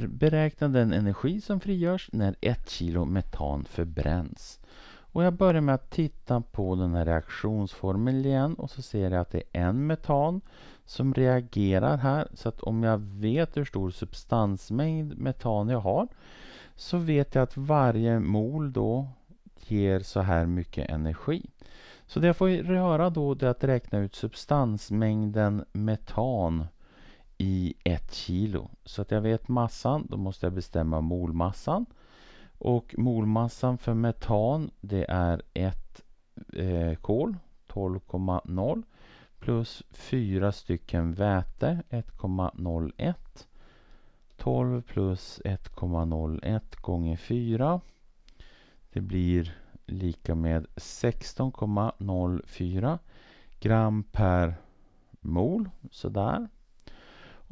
Beräkna den energi som frigörs när 1 kilo metan förbränns. Och jag börjar med att titta på den här reaktionsformeln igen och så ser jag att det är en metan som reagerar här. Så att om jag vet hur stor substansmängd metan jag har så vet jag att varje mol då ger så här mycket energi. Så det jag får göra då är att räkna ut substansmängden metan i ett kilo. Så att jag vet massan, då måste jag bestämma molmassan. Och molmassan för metan, det är 1 eh, kol, 12,0 plus 4 stycken väte, 1,01. 12 plus 1,01 gånger 4. Det blir lika med 16,04 gram per mol, sådär.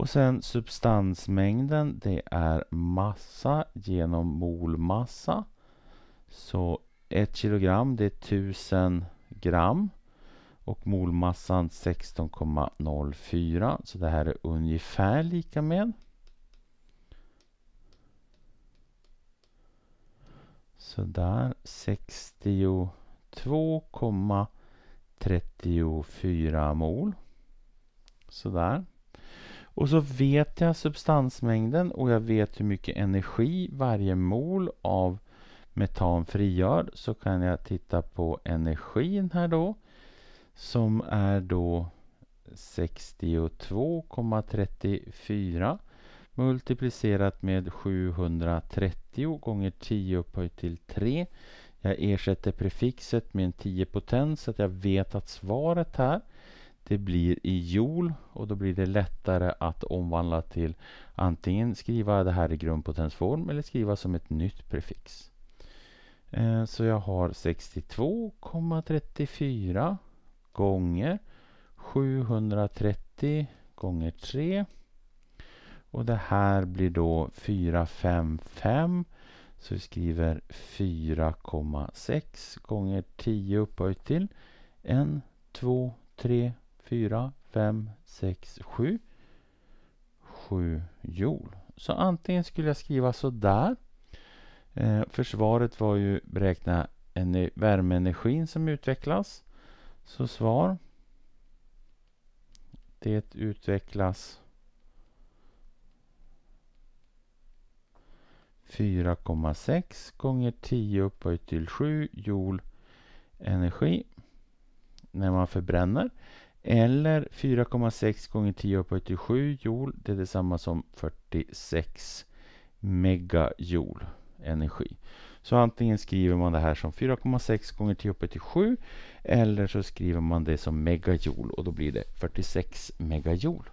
Och sen substansmängden, det är massa genom molmassa. Så 1 kilogram, det är 1000 gram. Och molmassan 16,04. Så det här är ungefär lika med. Sådär, 62,34 mol. Så där. Och så vet jag substansmängden och jag vet hur mycket energi varje mol av metan frigör. Så kan jag titta på energin här då. Som är då 62,34 multiplicerat med 730 gånger 10 upphöjt till 3. Jag ersätter prefixet med en 10 potens så att jag vet att svaret här det blir i joule och då blir det lättare att omvandla till antingen skriva det här i grundpotensform eller skriva som ett nytt prefix. Eh, så jag har 62,34 gånger 730 gånger 3. Och det här blir då 455. Så vi skriver 4,6 gånger 10 upphöjt till 1, 2, 3, 4, 5, 6, 7. 7 joule. Så antingen skulle jag skriva så där. Eh, försvaret var ju beräkna värmeenergin som utvecklas. Så svar. Det utvecklas 4,6 gånger 10 upphöjt till 7 joule energi när man förbränner. Eller 4,6 gånger 10 upphöjt till 7 joule. Det är detsamma som 46 megajoule energi. Så antingen skriver man det här som 4,6 gånger 10 upphöjt till 7 eller så skriver man det som megajoule och då blir det 46 megajoule.